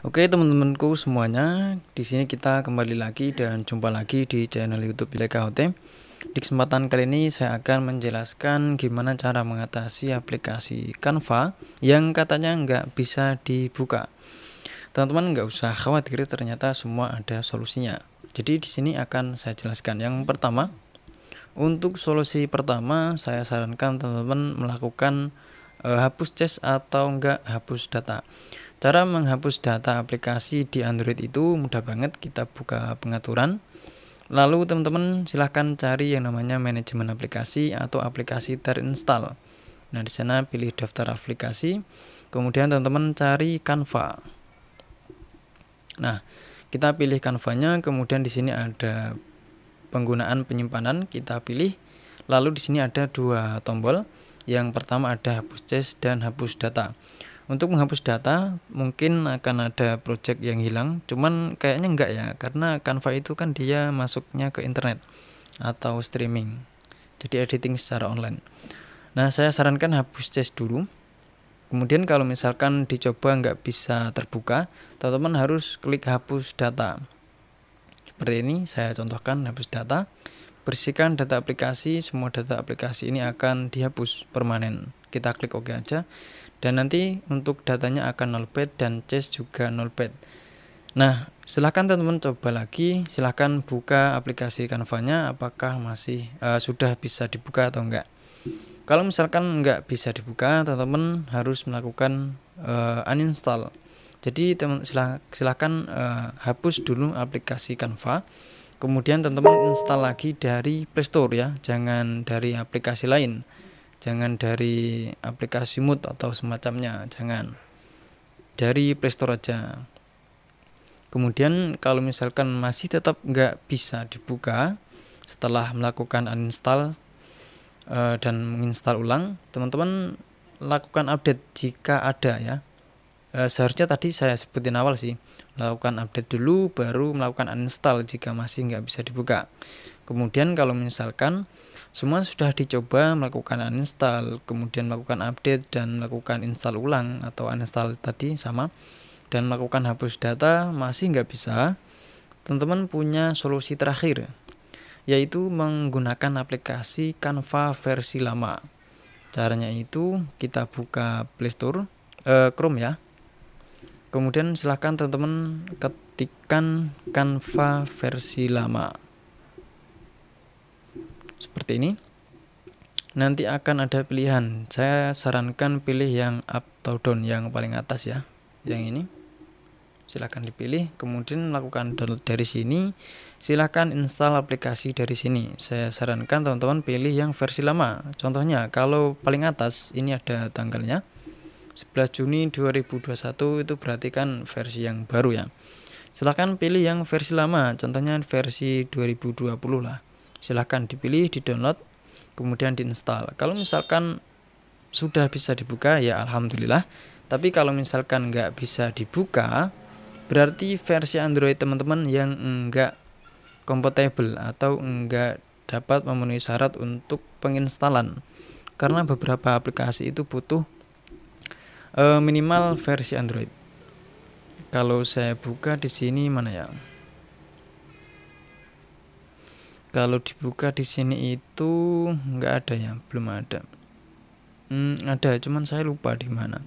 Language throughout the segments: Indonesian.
Oke teman-temanku semuanya, di sini kita kembali lagi dan jumpa lagi di channel YouTube Bileka HT. Di kesempatan kali ini saya akan menjelaskan gimana cara mengatasi aplikasi Canva yang katanya nggak bisa dibuka. Teman-teman nggak usah khawatir, ternyata semua ada solusinya. Jadi di sini akan saya jelaskan. Yang pertama, untuk solusi pertama saya sarankan teman-teman melakukan e, hapus cache atau enggak hapus data. Cara menghapus data aplikasi di Android itu mudah banget, kita buka pengaturan. Lalu teman-teman silahkan cari yang namanya manajemen aplikasi atau aplikasi terinstall. Nah, di sana pilih daftar aplikasi. Kemudian teman-teman cari Canva. Nah, kita pilih canva kemudian di sini ada penggunaan penyimpanan, kita pilih. Lalu di sini ada dua tombol. Yang pertama ada hapus cache dan hapus data untuk menghapus data mungkin akan ada project yang hilang cuman kayaknya enggak ya karena Canva itu kan dia masuknya ke internet atau streaming jadi editing secara online nah saya sarankan hapus cache dulu kemudian kalau misalkan dicoba nggak bisa terbuka teman-teman harus klik hapus data seperti ini saya contohkan hapus data bersihkan data aplikasi semua data aplikasi ini akan dihapus permanen kita klik OK aja dan nanti untuk datanya akan 0 byte dan chest juga 0 byte nah silahkan teman-teman coba lagi silahkan buka aplikasi Canva-nya apakah masih uh, sudah bisa dibuka atau enggak kalau misalkan enggak bisa dibuka teman-teman harus melakukan uh, uninstall jadi teman silah, silahkan uh, hapus dulu aplikasi Canva kemudian teman-teman install lagi dari Playstore ya jangan dari aplikasi lain jangan dari aplikasi mood atau semacamnya jangan dari playstore aja kemudian kalau misalkan masih tetap nggak bisa dibuka setelah melakukan uninstall e, dan menginstal ulang teman-teman lakukan update jika ada ya e, seharusnya tadi saya sebutin awal sih lakukan update dulu baru melakukan uninstall jika masih nggak bisa dibuka kemudian kalau misalkan semua sudah dicoba melakukan uninstall, kemudian melakukan update dan melakukan install ulang atau uninstall tadi sama dan melakukan hapus data masih nggak bisa. Teman-teman punya solusi terakhir yaitu menggunakan aplikasi Canva versi lama. Caranya itu kita buka Playstore, eh, Chrome ya. Kemudian silahkan teman-teman ketikkan Canva versi lama seperti ini nanti akan ada pilihan saya sarankan pilih yang up atau down yang paling atas ya yang ini silahkan dipilih kemudian lakukan download dari sini silahkan install aplikasi dari sini saya sarankan teman-teman pilih yang versi lama contohnya kalau paling atas ini ada tanggalnya 11 Juni 2021 itu berarti kan versi yang baru ya silahkan pilih yang versi lama contohnya versi 2020 lah silahkan dipilih di download kemudian diinstal kalau misalkan sudah bisa dibuka ya alhamdulillah tapi kalau misalkan nggak bisa dibuka berarti versi Android teman-teman yang nggak compatible atau nggak dapat memenuhi syarat untuk penginstalan karena beberapa aplikasi itu butuh uh, minimal versi Android. Kalau saya buka di sini mana ya? kalau dibuka di sini itu nggak ada ya belum ada hmm, ada cuman saya lupa di mana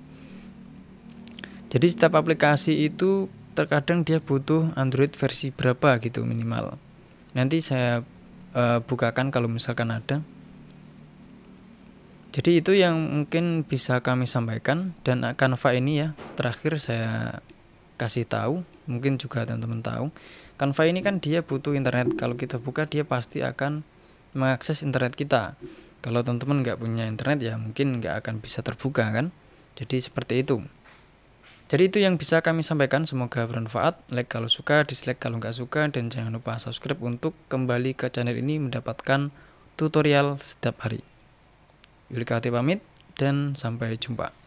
jadi setiap aplikasi itu terkadang dia butuh Android versi berapa gitu minimal nanti saya uh, bukakan kalau misalkan ada jadi itu yang mungkin bisa kami sampaikan dan Canva ini ya terakhir saya kasih tahu mungkin juga teman-teman tahu Canva ini kan dia butuh internet. Kalau kita buka dia pasti akan mengakses internet kita. Kalau teman-teman nggak punya internet ya mungkin nggak akan bisa terbuka kan. Jadi seperti itu. Jadi itu yang bisa kami sampaikan. Semoga bermanfaat. Like kalau suka, dislike kalau nggak suka, dan jangan lupa subscribe untuk kembali ke channel ini mendapatkan tutorial setiap hari. Yuli Kati pamit dan sampai jumpa.